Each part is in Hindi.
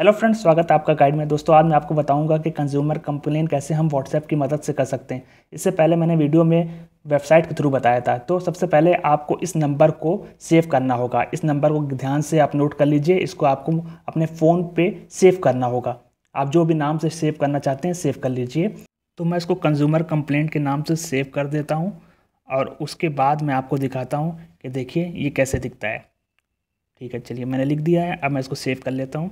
हेलो फ्रेंड्स स्वागत है आपका गाइड में दोस्तों आज मैं आपको बताऊंगा कि कंज्यूमर कंप्लेन कैसे हम व्हाट्सएप की मदद से कर सकते हैं इससे पहले मैंने वीडियो में वेबसाइट के थ्रू बताया था तो सबसे पहले आपको इस नंबर को सेव करना होगा इस नंबर को ध्यान से आप नोट कर लीजिए इसको आपको अपने फ़ोन पे सेव करना होगा आप जो भी नाम से सेव करना चाहते हैं सेव कर लीजिए तो मैं इसको कंज्यूमर कंप्लेंट के नाम से सेव कर देता हूँ और उसके बाद मैं आपको दिखाता हूँ कि देखिए ये कैसे दिखता है ठीक है चलिए मैंने लिख दिया है अब मैं इसको सेव कर लेता हूँ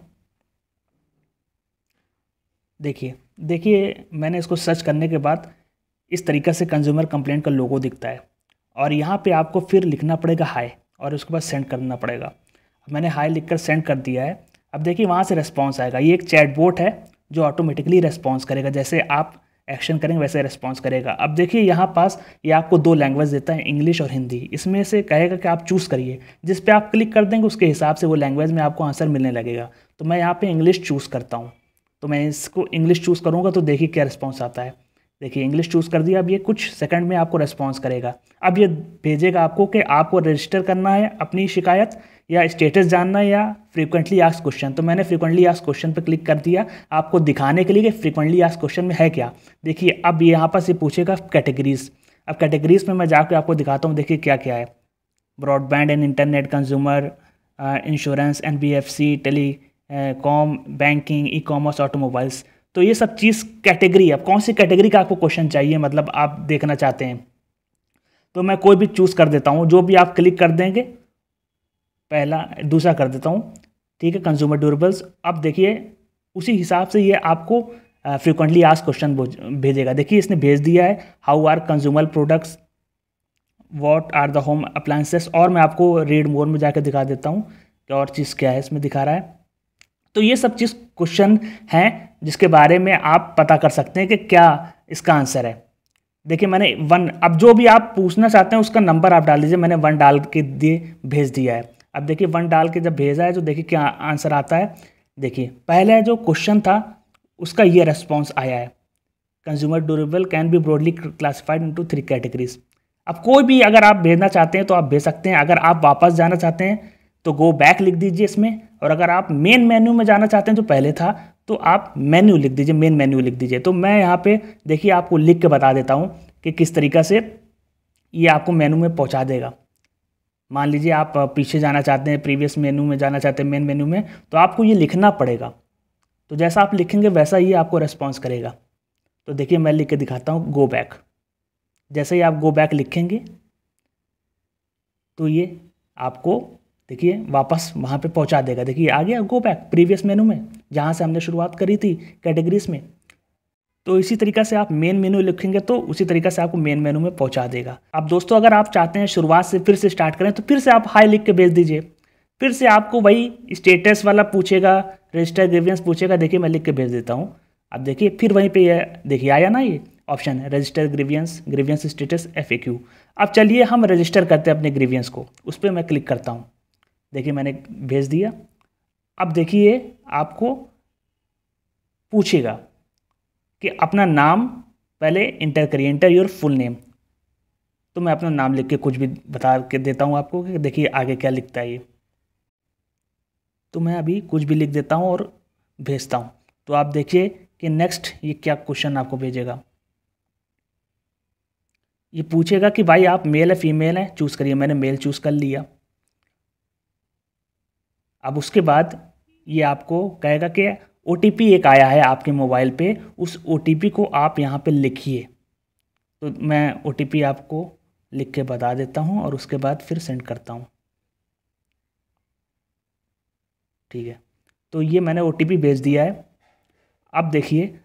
देखिए देखिए मैंने इसको सर्च करने के बाद इस तरीके से कंज्यूमर कंप्लेंट का लोगो दिखता है और यहाँ पे आपको फिर लिखना पड़ेगा हाई और उसके बाद सेंड करना पड़ेगा मैंने हाई लिख कर सेंड कर दिया है अब देखिए वहाँ से रेस्पॉन्स आएगा ये एक चैट बोट है जो ऑटोमेटिकली रेस्पॉन्स करेगा जैसे आप एक्शन करेंगे वैसे रेस्पॉन्स करेगा अब देखिए यहाँ पास ये आपको दो लैंग्वेज देता है इंग्लिश और हिंदी इसमें से कहेगा कि आप चूज़ करिए जिस पर आप क्लिक कर देंगे उसके हिसाब से वो लैंग्वेज में आपको आंसर मिलने लगेगा तो मैं यहाँ पर इंग्लिश चूज़ करता हूँ तो मैं इसको इंग्लिश चूज़ करूँगा तो देखिए क्या रिस्पॉन्स आता है देखिए इंग्लिश चूज़ कर दिया अब ये कुछ सेकंड में आपको रेस्पॉन्स करेगा अब ये भेजेगा आपको कि आपको रजिस्टर करना है अपनी शिकायत या स्टेटस जानना है या फ्रीक्वेंटली आस क्वेश्चन तो मैंने फ्रीक्वेंटली आस क्वेश्चन पर क्लिक कर दिया आपको दिखाने के लिए कि फ्रीक्वेंटली आस क्वेश्चन में है क्या देखिए अब यहाँ पर से पूछेगा कैटेगरीज अब कैटेगरीज में मैं जाकर आपको दिखाता हूँ देखिए क्या क्या है broadband and internet consumer insurance N B F C telecom banking e commerce automobiles तो ये सब चीज़ कैटेगरी है कौन सी कैटेगरी का आपको क्वेश्चन चाहिए मतलब आप देखना चाहते हैं तो मैं कोई भी चूज़ कर देता हूँ जो भी आप क्लिक कर देंगे पहला दूसरा कर देता हूँ ठीक है कंज्यूमर ड्यूरेबल्स अब देखिए उसी हिसाब से ये आपको फ्रिक्वेंटली आज क्वेश्चन भेजेगा देखिए इसने भेज दिया है how are consumer products what are the home appliances और मैं आपको रेड मोर में जाकर दिखा देता हूँ कि और चीज़ क्या है इसमें दिखा रहा है तो ये सब चीज़ क्वेश्चन हैं जिसके बारे में आप पता कर सकते हैं कि क्या इसका आंसर है देखिए मैंने वन अब जो भी आप पूछना चाहते हैं उसका नंबर आप डाल दीजिए मैंने वन डाल के दिए भेज दिया है अब देखिए वन डाल के जब भेजा है तो देखिए क्या आंसर आता है देखिए पहला जो क्वेश्चन था उसका ये रेस्पॉन्स आया है consumer durable can be broadly classified into three categories अब कोई भी अगर आप भेजना चाहते हैं तो आप भेज सकते हैं अगर आप वापस जाना चाहते हैं तो गो बैक लिख दीजिए इसमें और अगर आप मेन मेन्यू में जाना चाहते हैं जो पहले था तो आप मेन्यू लिख दीजिए मेन मेन्यू लिख दीजिए तो मैं यहाँ पे देखिए आपको लिख के बता देता हूँ कि किस तरीका से ये आपको मेनू में पहुँचा देगा मान लीजिए आप पीछे जाना चाहते हैं प्रीवियस मेन्यू में जाना चाहते हैं मेन मेन्यू में तो आपको ये लिखना पड़ेगा तो जैसा आप लिखेंगे वैसा ही आपको रेस्पॉन्स करेगा तो देखिए मैं लिख के दिखाता हूँ गो बैक जैसे ही आप गो बैक लिखेंगे तो ये आपको देखिए वापस वहाँ पे पहुँचा देगा देखिए आ गया गो बैक प्रीवियस मेनू में जहाँ से हमने शुरुआत करी थी कैटेगरीज में तो इसी तरीका से आप मेन मेनू लिखेंगे तो उसी तरीका से आपको मेन मेनू में पहुँचा देगा आप दोस्तों अगर आप चाहते हैं शुरुआत से फिर से स्टार्ट करें तो फिर से आप हाई लिख के भेज दीजिए फिर से आपको वही स्टेटस वाला पूछेगा रजिस्टर ग्रीवियंस पूछेगा देखिए मैं लिख के भेज देता हूँ आप देखिए फिर वहीं पर देखिए आया ना ये ऑप्शन है register grievance grievance status F अब चलिए हम रजिस्टर करते हैं अपने ग्रीवियंस को उस पर मैं क्लिक करता हूँ देखिए मैंने भेज दिया अब देखिए आपको पूछेगा कि अपना नाम पहले इंटर करिए इंटर योर फुल नेम तो मैं अपना नाम लिख के कुछ भी बता के देता हूँ आपको कि देखिए आगे क्या लिखता है ये तो मैं अभी कुछ भी लिख देता हूँ और भेजता हूँ तो आप देखिए कि नेक्स्ट ये क्या क्वेश्चन आपको भेजेगा ये पूछेगा कि भाई आप मेल है फीमेल हैं चूज़ करिए मैंने मेल चूज़ कर लिया अब उसके बाद ये आपको कहेगा कि ओ एक आया है आपके मोबाइल पे उस ओ को आप यहाँ पे लिखिए तो मैं ओ आपको लिख के बता देता हूँ और उसके बाद फिर सेंड करता हूँ ठीक है तो ये मैंने ओ भेज दिया है अब देखिए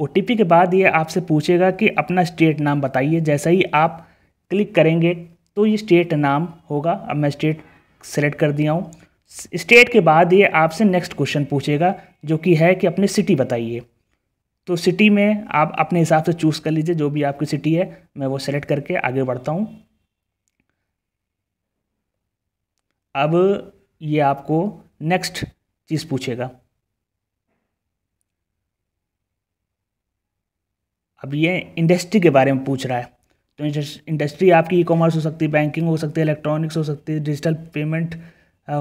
ओ के बाद ये आपसे पूछेगा कि अपना स्टेट नाम बताइए जैसा ही आप क्लिक करेंगे तो ये स्टेट नाम होगा अब मैं स्टेट सेलेक्ट कर दिया हूँ स्टेट के बाद ये आपसे नेक्स्ट क्वेश्चन पूछेगा जो कि है कि अपनी सिटी बताइए तो सिटी में आप अपने हिसाब से चूज़ कर लीजिए जो भी आपकी सिटी है मैं वो सेलेक्ट करके आगे बढ़ता हूँ अब ये आपको नेक्स्ट चीज़ पूछेगा अब ये इंडस्ट्री के बारे में पूछ रहा है तो इंडस्ट्री आपकी ई कॉमर्स हो सकती है बैंकिंग हो सकती है इलेक्ट्रॉनिक्स हो सकती है डिजिटल पेमेंट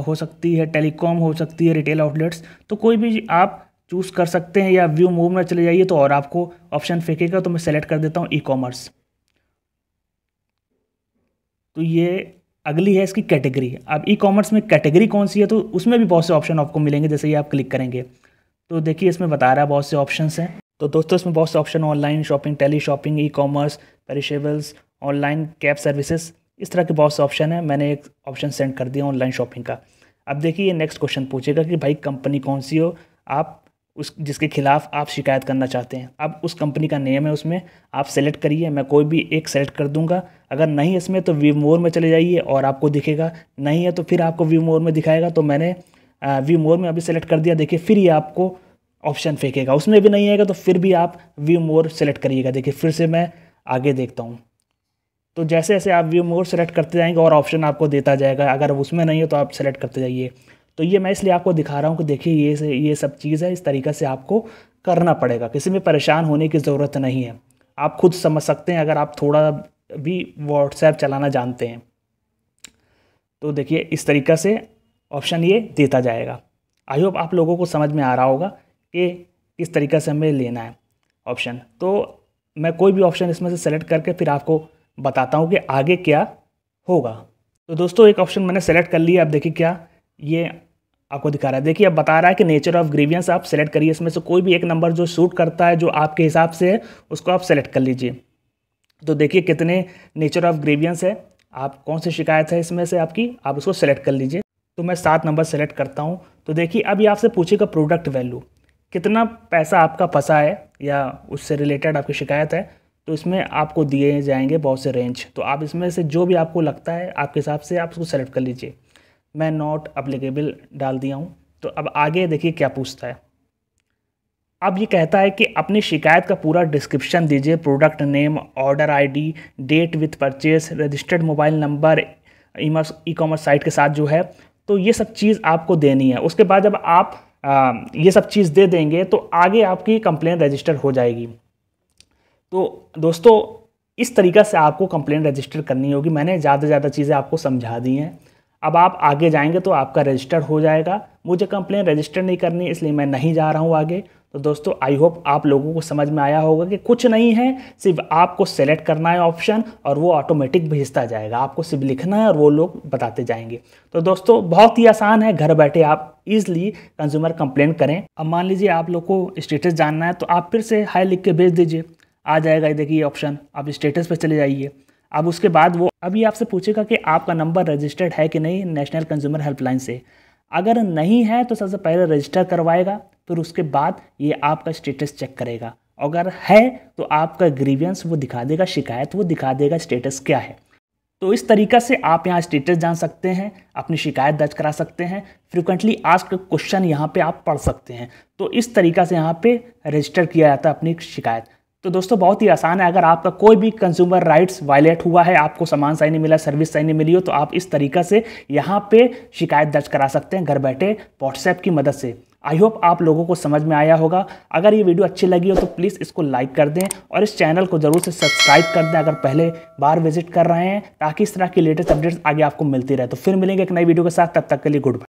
हो सकती है टेलीकॉम हो सकती है रिटेल आउटलेट्स तो कोई भी आप चूज़ कर सकते हैं या व्यू मूव में चले जाइए तो और आपको ऑप्शन फेंकेगा तो मैं सेलेक्ट कर देता हूँ ई कॉमर्स तो ये अगली है इसकी कैटेगरी अब ई कॉमर्स में कैटेगरी कौन सी है तो उसमें भी बहुत से ऑप्शन आपको मिलेंगे जैसे ही आप क्लिक करेंगे तो देखिए इसमें बता रहा है बहुत से ऑप्शन हैं तो दोस्तों इसमें बहुत से option online shopping tele shopping e commerce perishables online cab services इस तरह के बहुत से ऑप्शन है मैंने एक ऑप्शन सेंड कर दिया ऑनलाइन शॉपिंग का अब देखिए ये नेक्स्ट क्वेश्चन पूछेगा कि भाई कंपनी कौन सी हो आप उस जिसके खिलाफ आप शिकायत करना चाहते हैं अब उस कंपनी का नेम है उसमें आप सेलेक्ट करिए मैं कोई भी एक सेलेक्ट कर दूंगा अगर नहीं इसमें तो वी मोर में चले जाइए और आपको दिखेगा नहीं है तो फिर आपको वी मोर में दिखाएगा तो मैंने वी मोर में अभी सेलेक्ट कर दिया देखिए फिर ये आपको ऑप्शन फेंकेगा उसमें भी नहीं आएगा तो फिर भी आप वी मोर सेलेक्ट करिएगा देखिए फिर से मैं आगे देखता हूँ तो जैसे जैसे आप व्यू मोड सेलेक्ट करते जाएंगे और ऑप्शन आपको देता जाएगा अगर उसमें नहीं हो तो आप सेलेक्ट करते जाइए तो ये मैं इसलिए आपको दिखा रहा हूँ कि देखिए ये ये सब चीज़ है इस तरीके से आपको करना पड़ेगा किसी में परेशान होने की ज़रूरत नहीं है आप खुद समझ सकते हैं अगर आप थोड़ा भी व्हाट्सएप चलाना जानते हैं तो देखिए इस तरीक़े से ऑप्शन ये देता जाएगा आई होप आप लोगों को समझ में आ रहा होगा कि किस तरीके से हमें लेना है ऑप्शन तो मैं कोई भी ऑप्शन इसमें से सेलेक्ट करके फिर आपको बताता हूँ कि आगे क्या होगा तो दोस्तों एक ऑप्शन मैंने सेलेक्ट कर लिया अब देखिए क्या ये आपको दिखा रहा है देखिए अब बता रहा है कि नेचर ऑफ ग्रीवियंस आप सेलेक्ट करिए इसमें से कोई भी एक नंबर जो सूट करता है जो आपके हिसाब से है उसको आप सेलेक्ट कर लीजिए तो देखिए कितने नेचर ऑफ ग्रीवियंस है आप कौन सी शिकायत है इसमें से आपकी आप उसको सेलेक्ट कर लीजिए तो मैं सात नंबर सेलेक्ट करता हूँ तो देखिए अभी आपसे पूछेगा प्रोडक्ट वैल्यू कितना पैसा आपका फंसा है या उससे रिलेटेड आपकी शिकायत है तो इसमें आपको दिए जाएंगे बहुत से रेंज तो आप इसमें से जो भी आपको लगता है आपके हिसाब से आप उसको सेलेक्ट कर लीजिए मैं नॉट अप्लीकेबल डाल दिया हूँ तो अब आगे देखिए क्या पूछता है अब ये कहता है कि अपनी शिकायत का पूरा डिस्क्रिप्शन दीजिए product name order ID, date with purchase registered mobile number e commerce site के साथ जो है तो ये सब चीज़ आपको देनी है उसके बाद जब आप आ, ये सब चीज़ दे देंगे तो आगे आपकी कंप्लेन रजिस्टर हो जाएगी तो दोस्तों इस तरीका से आपको कंप्लेंट रजिस्टर करनी होगी मैंने ज़्यादा से ज़्यादा चीज़ें आपको समझा दी हैं अब आप आगे जाएंगे तो आपका रजिस्टर हो जाएगा मुझे कंप्लेंट रजिस्टर नहीं करनी इसलिए मैं नहीं जा रहा हूँ आगे तो दोस्तों आई होप आप लोगों को समझ में आया होगा कि कुछ नहीं है सिर्फ आपको सेलेक्ट करना है ऑप्शन और वो ऑटोमेटिक भेजता जाएगा आपको सिर्फ लिखना है और वो लोग बताते जाएंगे तो दोस्तों बहुत ही आसान है घर बैठे आप ईज़ली कंज्यूमर कंप्लेंट करें अब मान लीजिए आप लोग को स्टेटस जानना है तो आप फिर से हाई लिख के भेज दीजिए आ जाएगा ये देखिए ऑप्शन आप स्टेटस पर चले जाइए अब उसके बाद वो अभी आपसे पूछेगा कि आपका नंबर रजिस्टर्ड है कि नहीं नेशनल कंज्यूमर हेल्पलाइन से अगर नहीं है तो सबसे पहले रजिस्टर करवाएगा फिर उसके बाद ये आपका स्टेटस चेक करेगा अगर है तो आपका ग्रीवियंस वो दिखा देगा शिकायत वो दिखा देगा स्टेटस क्या है तो इस तरीका से आप यहाँ स्टेटस जान सकते हैं अपनी शिकायत दर्ज करा सकते हैं फ्रिक्वेंटली आस्क क्वेश्चन यहाँ पे आप पढ़ सकते हैं तो इस तरीका से यहाँ पे रजिस्टर किया जाता है अपनी शिकायत तो दोस्तों बहुत ही आसान है अगर आपका कोई भी कंज्यूमर राइट्स वायलेट हुआ है आपको सामान सही नहीं मिला सर्विस सही नहीं मिली हो तो आप इस तरीका से यहाँ पे शिकायत दर्ज करा सकते हैं घर बैठे व्हाट्सएप की मदद से आई होप आप लोगों को समझ में आया होगा अगर ये वीडियो अच्छी लगी हो तो प्लीज़ इसको लाइक कर दें और इस चैनल को ज़रूर से सब्सक्राइब कर दें अगर पहले बार विजिट कर रहे हैं ताकि इस तरह की लेटेस्ट अपडेट्स आगे आपको मिलती रहे तो फिर मिलेंगे एक नई वीडियो के साथ तब तक के लिए गुड बाय